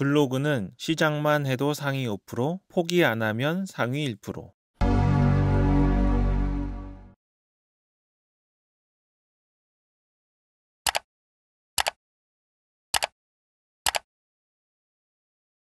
블로그는 시작만 해도 상위 5%, 포기 안 하면 상위 1%,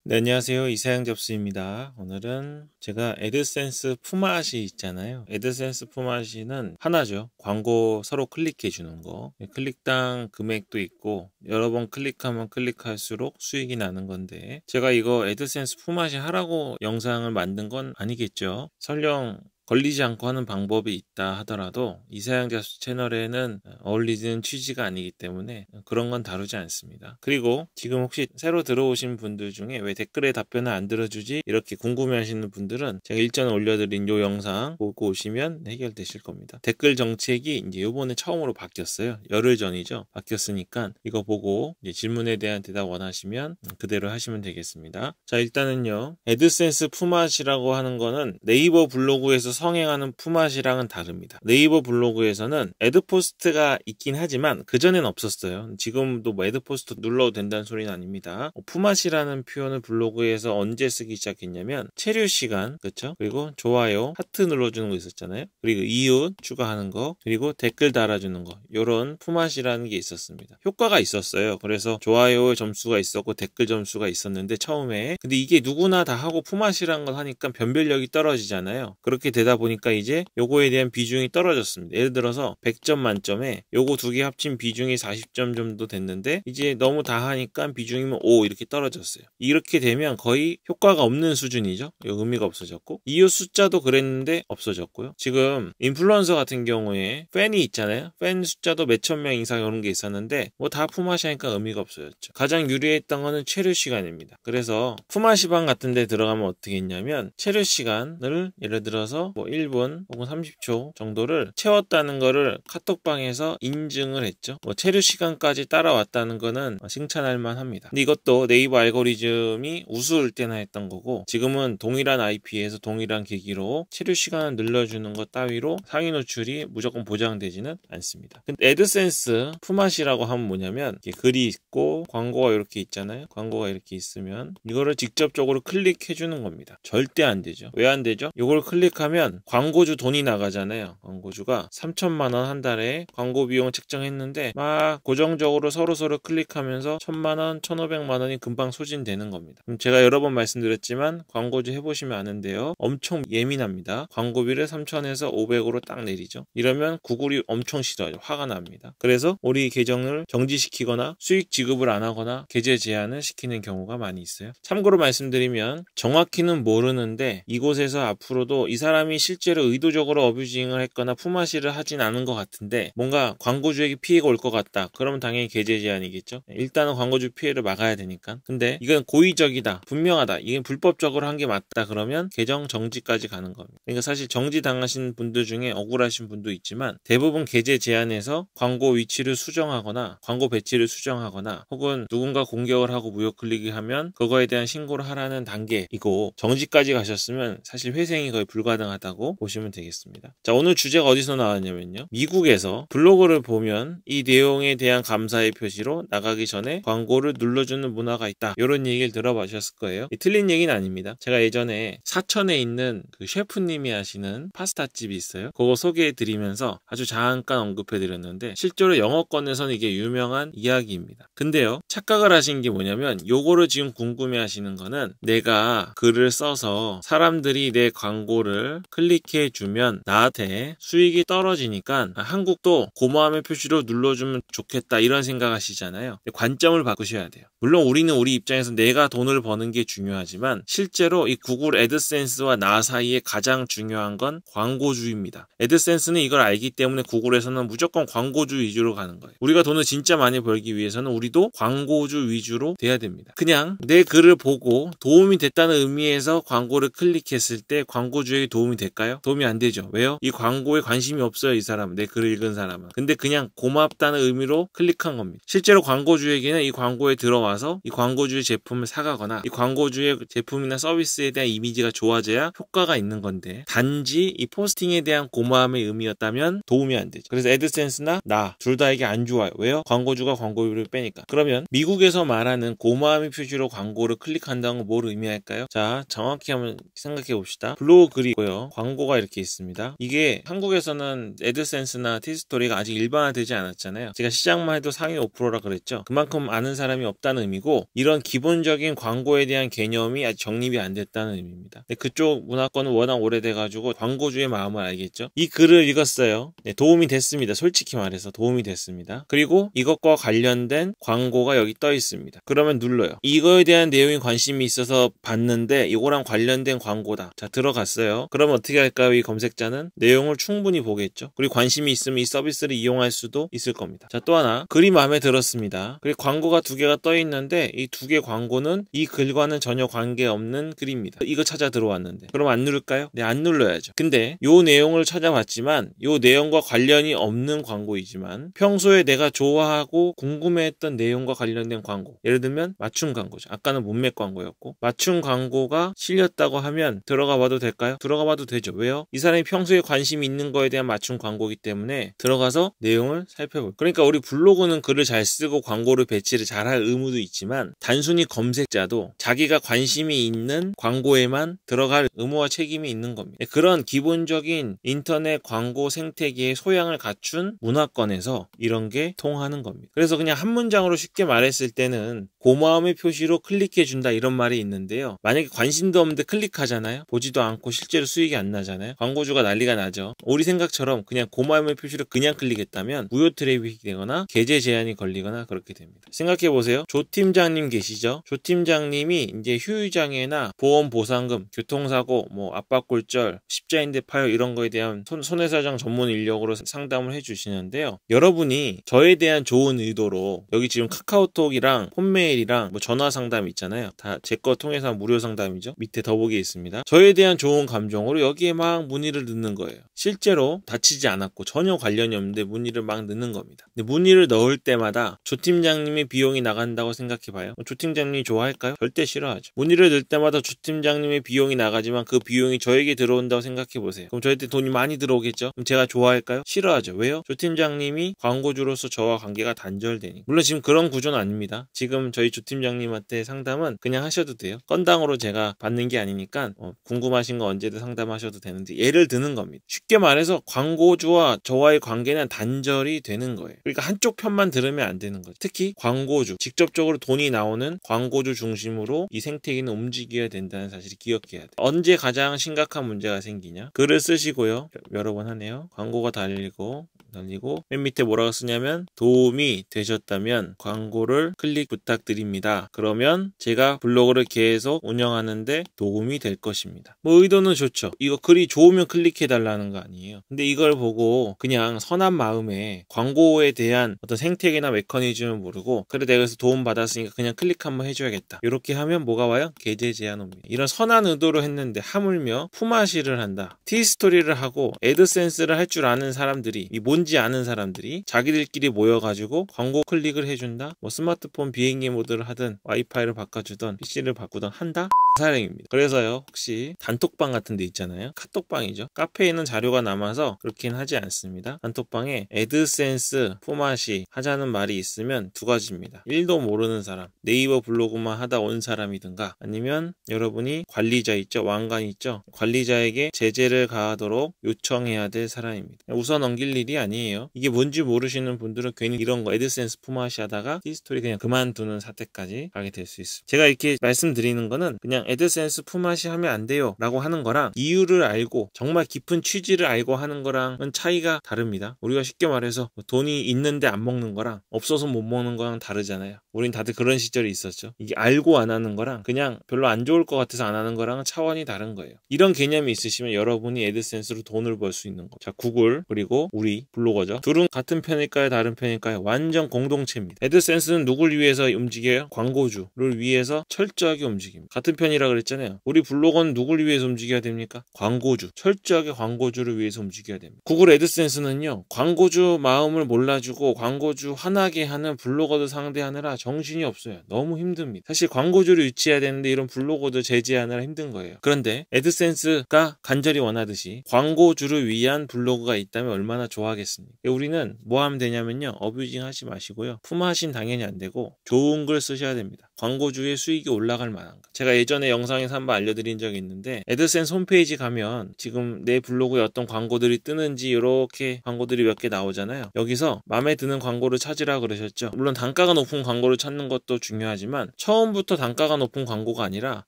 네, 안녕하세요. 이사양 접수입니다. 오늘은 제가 에드센스 품앗이 있잖아요. 에드센스 품앗이는 하나죠. 광고 서로 클릭해 주는 거. 예, 클릭당 금액도 있고 여러 번 클릭하면 클릭할수록 수익이 나는 건데 제가 이거 에드센스 품앗이 하라고 영상을 만든 건 아니겠죠. 설령 걸리지 않고 하는 방법이 있다 하더라도 이사양 자수 채널에는 어울리는 취지가 아니기 때문에 그런 건 다루지 않습니다. 그리고 지금 혹시 새로 들어오신 분들 중에 왜 댓글에 답변을 안 들어주지 이렇게 궁금해하시는 분들은 제가 일전에 올려드린 요 영상 보고 오시면 해결되실 겁니다. 댓글 정책이 이제 요번에 처음으로 바뀌었어요. 열흘 전이죠. 바뀌었으니까 이거 보고 질문에 대한 대답 원하시면 그대로 하시면 되겠습니다. 자 일단은요 에드센스 품앗이라고 하는 거는 네이버 블로그에서 성행하는 품앗이랑은 다릅니다. 네이버 블로그에서는 애드포스트가 있긴 하지만 그전엔 없었어요. 지금도 뭐 애드포스트 눌러도 된다는 소리는 아닙니다. 뭐 품앗이라는 표현을 블로그에서 언제 쓰기 시작했냐면 체류 시간, 그렇죠? 그리고 좋아요, 하트 눌러주는 거 있었잖아요. 그리고 이웃 추가하는 거, 그리고 댓글 달아주는 거 이런 품앗이라는게 있었습니다. 효과가 있었어요. 그래서 좋아요 점수가 있었고 댓글 점수가 있었는데 처음에 근데 이게 누구나 다 하고 품앗이라는걸 하니까 변별력이 떨어지잖아요. 그렇게 되다 되다 보니까 이제 요거에 대한 비중이 떨어졌습니다. 예를 들어서 100점 만점에 요거 두 개 합친 비중이 40점 정도 됐는데 이제 너무 다 하니까 비중이면 5 이렇게 떨어졌어요. 이렇게 되면 거의 효과가 없는 수준이죠. 요 의미가 없어졌고 이웃 숫자도 그랬는데 없어졌고요. 지금 인플루언서 같은 경우에 팬이 있잖아요. 팬 숫자도 몇천 명 이상 이런 게 있었는데 뭐 다 품앗이하니까 의미가 없어졌죠. 가장 유리했던 거는 체류 시간입니다. 그래서 품앗이방 같은 데 들어가면 어떻게 했냐면 체류 시간을 예를 들어서 뭐 1분 혹은 30초 정도를 채웠다는 거를 카톡방에서 인증을 했죠. 뭐 체류 시간까지 따라왔다는 거는 칭찬할 만합니다. 근데 이것도 네이버 알고리즘이 우수할 때나 했던 거고 지금은 동일한 IP에서 동일한 계기로 체류 시간을 늘려주는 것 따위로 상위 노출이 무조건 보장되지는 않습니다. 근데 애드센스 품앗이라고 하면 뭐냐면 글이 있고 광고가 이렇게 있잖아요. 광고가 이렇게 있으면 이거를 직접적으로 클릭해 주는 겁니다. 절대 안 되죠. 왜 안 되죠? 이걸 클릭하면 보면 광고주 돈이 나가잖아요. 광고주가 3천만 원 한 달에 광고 비용을 책정했는데 막 고정적으로 서로서로 클릭하면서 1 천만 원, 1 5 0 0만 원이 금방 소진되는 겁니다. 제가 여러 번 말씀드렸지만 광고주 해보시면 아는데요. 엄청 예민합니다. 광고비를 3천에서 500으로 딱 내리죠. 이러면 구글이 엄청 싫어요. 화가 납니다. 그래서 우리 계정을 정지시키거나 수익 지급을 안 하거나 계제 제한을 시키는 경우가 많이 있어요. 참고로 말씀드리면 정확히는 모르는데 이곳에서 앞으로도 이 사람이 사람이 실제로 의도적으로 어뷰징을 했거나 품앗이를 하진 않은 것 같은데 뭔가 광고주에게 피해가 올 것 같다. 그러면 당연히 게재 제한이겠죠. 네, 일단은 광고주 피해를 막아야 되니까. 근데 이건 고의적이다. 분명하다. 이건 불법적으로 한 게 맞다. 그러면 개정 정지까지 가는 겁니다. 그러니까 사실 정지 당하신 분들 중에 억울하신 분도 있지만 대부분 게재 제한에서 광고 위치를 수정하거나 광고 배치를 수정하거나 혹은 누군가 공격을 하고 무역 클릭을 하면 그거에 대한 신고를 하라는 단계이고 정지까지 가셨으면 사실 회생이 거의 불가능하다. 가능하다고 보시면 되겠습니다. 자, 오늘 주제가 어디서 나왔냐면요. 미국에서 블로그를 보면 이 내용에 대한 감사의 표시로 나가기 전에 광고를 눌러주는 문화가 있다. 이런 얘기를 들어보셨을 거예요. 틀린 얘기는 아닙니다. 제가 예전에 사천에 있는 그 셰프님이 하시는 파스타집이 있어요. 그거 소개해드리면서 아주 잠깐 언급해드렸는데 실제로 영어권에서는 이게 유명한 이야기입니다. 근데요. 착각을 하신 게 뭐냐면 요거를 지금 궁금해 하시는 거는 내가 글을 써서 사람들이 내 광고를 클릭해 주면 나한테 수익이 떨어지니까 아, 한국도 고마움의 표시로 눌러주면 좋겠다 이런 생각하시잖아요. 관점을 바꾸셔야 돼요. 물론 우리는 우리 입장에서 내가 돈을 버는 게 중요하지만 실제로 이 구글 애드센스와 나 사이에 가장 중요한 건 광고주입니다. 애드센스는 이걸 알기 때문에 구글에서는 무조건 광고주 위주로 가는 거예요. 우리가 돈을 진짜 많이 벌기 위해서는 우리도 광고주 위주로 돼야 됩니다. 그냥 내 글을 보고 도움이 됐다는 의미에서 광고를 클릭했을 때 광고주에게 도움이 될까요? 도움이 안 되죠. 왜요? 이 광고에 관심이 없어요. 이 사람은 내 글을 읽은 사람은. 근데 그냥 고맙다는 의미로 클릭한 겁니다. 실제로 광고주에게는 이 광고에 들어와 와서 이 광고주의 제품을 사가거나 이 광고주의 제품이나 서비스에 대한 이미지가 좋아져야 효과가 있는 건데 단지 이 포스팅에 대한 고마움의 의미였다면 도움이 안 되죠. 그래서 애드센스나 나 둘 다에게 안 좋아요. 왜요? 광고주가 광고비를 빼니까. 그러면 미국에서 말하는 고마움의 표시로 광고를 클릭한다는 건 뭘 의미할까요? 자 정확히 한번 생각해 봅시다. 블로그 글이고요. 광고가 이렇게 있습니다. 이게 한국에서는 애드센스나 티스토리가 아직 일반화되지 않았잖아요. 제가 시작만 해도 상위 5%라 그랬죠. 그만큼 아는 사람이 없다는 있다는 의미고 이런 기본적인 광고에 대한 개념이 아직 정립이 안 됐다는 의미입니다. 네, 그쪽 문화권은 워낙 오래돼가지고 광고주의 마음을 알겠죠. 이 글을 읽었어요. 네, 도움이 됐습니다. 솔직히 말해서 도움이 됐습니다. 그리고 이것과 관련된 광고가 여기 떠 있습니다. 그러면 눌러요. 이거에 대한 내용이 관심이 있어서 봤는데 이거랑 관련된 광고다. 자 들어갔어요. 그럼 어떻게 할까요? 이 검색자는 내용을 충분히 보겠죠. 그리고 관심이 있으면 이 서비스를 이용할 수도 있을 겁니다. 자 또 하나 글이 마음에 들었습니다. 그리고 광고가 두 개가 떠 있는 있는데 이 두 개 광고는 이 글과는 전혀 관계없는 글입니다. 이거 찾아 들어왔는데 그럼 안 누를까요? 네, 안 눌러야죠. 근데 요 내용을 찾아봤지만 요 내용과 관련이 없는 광고이지만 평소에 내가 좋아하고 궁금해했던 내용과 관련된 광고 예를 들면 맞춤 광고죠. 아까는 몸매 광고였고 맞춤 광고가 실렸다고 하면 들어가 봐도 될까요? 들어가 봐도 되죠. 왜요? 이 사람이 평소에 관심 이 있는 거에 대한 맞춤 광고이기 때문에 들어가서 내용을 살펴볼. 그러니까 우리 블로그는 글을 잘 쓰고 광고를 배치를 잘 할 의무도 있지만 단순히 검색자도 자기가 관심이 있는 광고에만 들어갈 의무와 책임이 있는 겁니다. 네, 그런 기본적인 인터넷 광고 생태계의 소양을 갖춘 문화권에서 이런 게 통하는 겁니다. 그래서 그냥 한 문장으로 쉽게 말했을 때는 고마움의 표시로 클릭해준다 이런 말이 있는데요. 만약에 관심도 없는데 클릭하잖아요. 보지도 않고 실제로 수익이 안 나잖아요. 광고주가 난리가 나죠. 우리 생각처럼 그냥 고마움의 표시로 그냥 클릭했다면 무효 트래픽이 되거나 계제 제한이 걸리거나 그렇게 됩니다. 생각해보세요. 조 팀장님 계시죠? 조 팀장님이 이제 휴유장애나 보험 보상금, 교통사고, 뭐 압박골절, 십자인대 파열 이런 거에 대한 손, 손해사정 전문 인력으로 상담을 해주시는데요. 여러분이 저에 대한 좋은 의도로 여기 지금 카카오톡이랑 폰메일 이메일이랑 뭐 전화 상담 있잖아요. 다 제 거 통해서 무료 상담이죠. 밑에 더보기 있습니다. 저에 대한 좋은 감정으로 여기에 막 문의를 넣는 거예요. 실제로 다치지 않았고 전혀 관련이 없는데 문의를 막 넣는 겁니다. 근데 문의를 넣을 때마다 조 팀장님의 비용이 나간다고 생각해봐요. 뭐 조 팀장님이 좋아할까요? 절대 싫어하죠. 문의를 넣을 때마다 조 팀장님의 비용이 나가지만 그 비용이 저에게 들어온다고 생각해보세요. 그럼 저한테 돈이 많이 들어오겠죠? 그럼 제가 좋아할까요? 싫어하죠. 왜요? 조 팀장님이 광고주로서 저와 관계가 단절되니. 물론 지금 그런 구조는 아닙니다. 지금 저희 주팀장님한테 상담은 그냥 하셔도 돼요. 건당으로 제가 받는 게 아니니까 어, 궁금하신 거 언제든 상담하셔도 되는데 예를 드는 겁니다. 쉽게 말해서 광고주와 저와의 관계는 단절이 되는 거예요. 그러니까 한쪽 편만 들으면 안 되는 거죠. 특히 광고주, 직접적으로 돈이 나오는 광고주 중심으로 이 생태계는 움직여야 된다는 사실을 기억해야 돼요. 언제 가장 심각한 문제가 생기냐? 글을 쓰시고요. 여러 번 하네요. 광고가 달리고 아니고 맨 밑에 뭐라고 쓰냐면 도움이 되셨다면 광고를 클릭 부탁드립니다. 그러면 제가 블로그를 계속 운영하는데 도움이 될 것입니다. 뭐 의도는 좋죠. 이거 글이 좋으면 클릭해 달라는 거 아니에요. 근데 이걸 보고 그냥 선한 마음에 광고에 대한 어떤 생태계나 메커니즘을 모르고 그래 내가 그래서 도움 받았으니까 그냥 클릭 한번 해줘야겠다. 이렇게 하면 뭐가 와요? 게재 제한 옵니다. 이런 선한 의도로 했는데 하물며 품앗이를 한다. 티스토리를 하고 에드센스를 할 줄 아는 사람들이 이 누지 아는 사람들이 자기들끼리 모여가지고 광고 클릭을 해준다 뭐 스마트폰 비행기 모드를 하든 와이파이를 바꿔주던 PC를 바꾸던 한다 사령입니다. 그래서요 혹시 단톡방 같은 데 있잖아요. 카톡방이죠. 카페에 있는 자료가 남아서 그렇긴 하지 않습니다. 단톡방에 에드센스, 포마이 하자는 말이 있으면 두 가지입니다. 1도 모르는 사람, 네이버 블로그만 하다 온 사람이든가 아니면 여러분이 관리자 있죠. 왕관 있죠. 관리자에게 제재를 가하도록 요청해야 될 사람입니다. 우선 넘길 일이 아니에요. 이게 뭔지 모르시는 분들은 괜히 이런 거 에드센스 포마이 하다가 히스토리 그냥 그만두는 사태까지 가게 될 수 있습니다. 제가 이렇게 말씀드리는 거는 그냥 에드센스 품앗이 하면 안 돼요 라고 하는 거랑 이유를 알고 정말 깊은 취지를 알고 하는 거랑은 차이가 다릅니다 우리가 쉽게 말해서 뭐 돈이 있는데 안 먹는 거랑 없어서 못 먹는 거랑 다르잖아요 우린 다들 그런 시절이 있었죠. 이게 알고 안 하는 거랑 그냥 별로 안 좋을 것 같아서 안 하는 거랑 차원이 다른 거예요. 이런 개념이 있으시면 여러분이 에드센스로 돈을 벌 수 있는 거. 자, 구글 그리고 우리 블로거죠. 둘은 같은 편일까요? 다른 편일까요? 완전 공동체입니다. 에드센스는 누굴 위해서 움직여요? 광고주를 위해서 철저하게 움직입니다. 같은 편이라 그랬잖아요. 우리 블로거는 누굴 위해서 움직여야 됩니까? 광고주. 철저하게 광고주를 위해서 움직여야 됩니다. 구글 에드센스는요. 광고주 마음을 몰라주고 광고주 화나게 하는 블로거들 상대하느라 정신이 없어요. 너무 힘듭니다. 사실 광고주를 유치해야 되는데 이런 블로거도 제지하느라 힘든 거예요. 그런데 에드센스가 간절히 원하듯이 광고주를 위한 블로그가 있다면 얼마나 좋아하겠습니까? 예, 우리는 뭐 하면 되냐면요. 어뷰징 하지 마시고요. 품하신 당연히 안 되고 좋은 글 쓰셔야 됩니다. 광고주의 수익이 올라갈 만한가? 제가 예전에 영상에서 한번 알려드린 적이 있는데 애드센스 홈페이지 가면 지금 내 블로그에 어떤 광고들이 뜨는지 이렇게 광고들이 몇 개 나오잖아요. 여기서 마음에 드는 광고를 찾으라 그러셨죠. 물론 단가가 높은 광고를 찾는 것도 중요하지만 처음부터 단가가 높은 광고가 아니라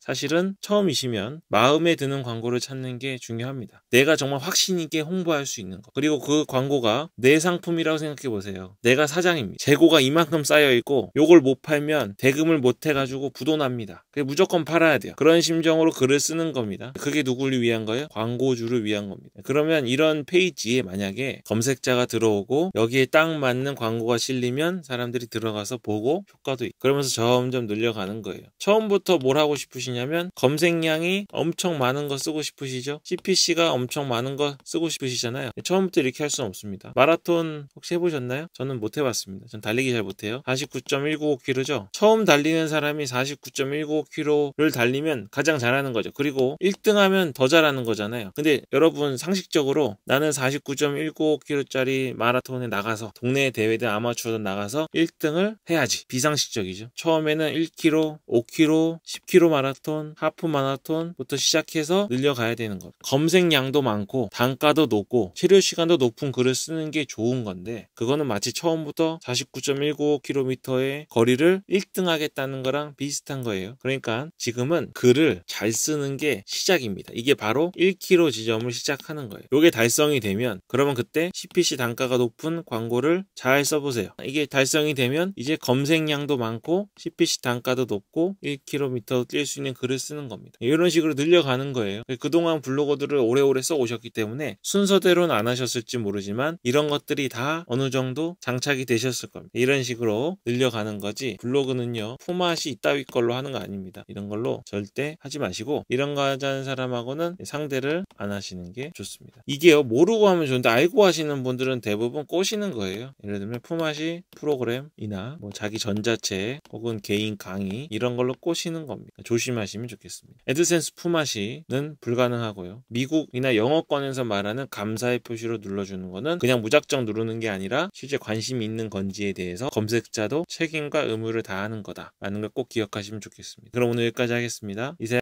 사실은 처음이시면 마음에 드는 광고를 찾는 게 중요합니다. 내가 정말 확신 있게 홍보할 수 있는 거 그리고 그 광고가 내 상품이라고 생각해 보세요. 내가 사장입니다. 재고가 이만큼 쌓여 있고 요걸 못 팔면 대금을 못 못해가지고 부도납니다. 무조건 팔아야 돼요. 그런 심정으로 글을 쓰는 겁니다. 그게 누구를 위한 거예요? 광고주를 위한 겁니다. 그러면 이런 페이지에 만약에 검색자가 들어오고 여기에 딱 맞는 광고가 실리면 사람들이 들어가서 보고 효과도 있고 그러면서 점점 늘려가는 거예요. 처음부터 뭘 하고 싶으시냐면 검색량이 엄청 많은 거 쓰고 싶으시죠? CPC가 엄청 많은 거 쓰고 싶으시잖아요. 네, 처음부터 이렇게 할 수는 없습니다. 마라톤 혹시 해보셨나요? 저는 못 해봤습니다. 전 달리기 잘 못해요. 49.195km죠? 처음 달리는 사람이 49.195km를 달리면 가장 잘하는 거죠. 그리고 1등하면 더 잘하는 거잖아요. 근데 여러분 상 상식적으로 나는 49.195km짜리 마라톤에 나가서 동네 대회든 아마추어든 나가서 1등을 해야지. 비상식적이죠. 처음에는 1km, 5km, 10km 마라톤, 하프 마라톤부터 시작해서 늘려가야 되는 것. 검색량도 많고 단가도 높고 체류 시간도 높은 글을 쓰는 게 좋은 건데 그거는 마치 처음부터 49.195km의 거리를 1등 하겠다는 거랑 비슷한 거예요. 그러니까 지금은 글을 잘 쓰는 게 시작입니다. 이게 바로 1km 지점을 시작하는 하는 거예요. 이게 달성이 되면 그러면 그때 CPC 단가가 높은 광고를 잘 써보세요. 이게 달성이 되면 이제 검색량도 많고 CPC 단가도 높고 1km 뛸 수 있는 글을 쓰는 겁니다. 이런 식으로 늘려가는 거예요. 그동안 블로거들을 오래오래 써 오셨기 때문에 순서대로는 안 하셨을지 모르지만 이런 것들이 다 어느 정도 장착이 되셨을 겁니다. 이런 식으로 늘려가는 거지 블로그는요 포맷이 있다위 걸로 하는 거 아닙니다. 이런 걸로 절대 하지 마시고 이런 거 하자는 사람하고는 상대를 안 하시는 게 좋습니다. 좋습니다. 이게요 모르고 하면 좋은데 알고 하시는 분들은 대부분 꼬시는 거예요. 예를 들면 품앗이 프로그램이나 뭐 자기 전자책 혹은 개인 강의 이런 걸로 꼬시는 겁니다. 그러니까 조심하시면 좋겠습니다. 에드센스 품앗이는 불가능하고요. 미국이나 영어권에서 말하는 감사의 표시로 눌러주는 거는 그냥 무작정 누르는 게 아니라 실제 관심이 있는 건지에 대해서 검색자도 책임과 의무를 다하는 거다라는 걸 꼭 기억하시면 좋겠습니다. 그럼 오늘 여기까지 하겠습니다. 이세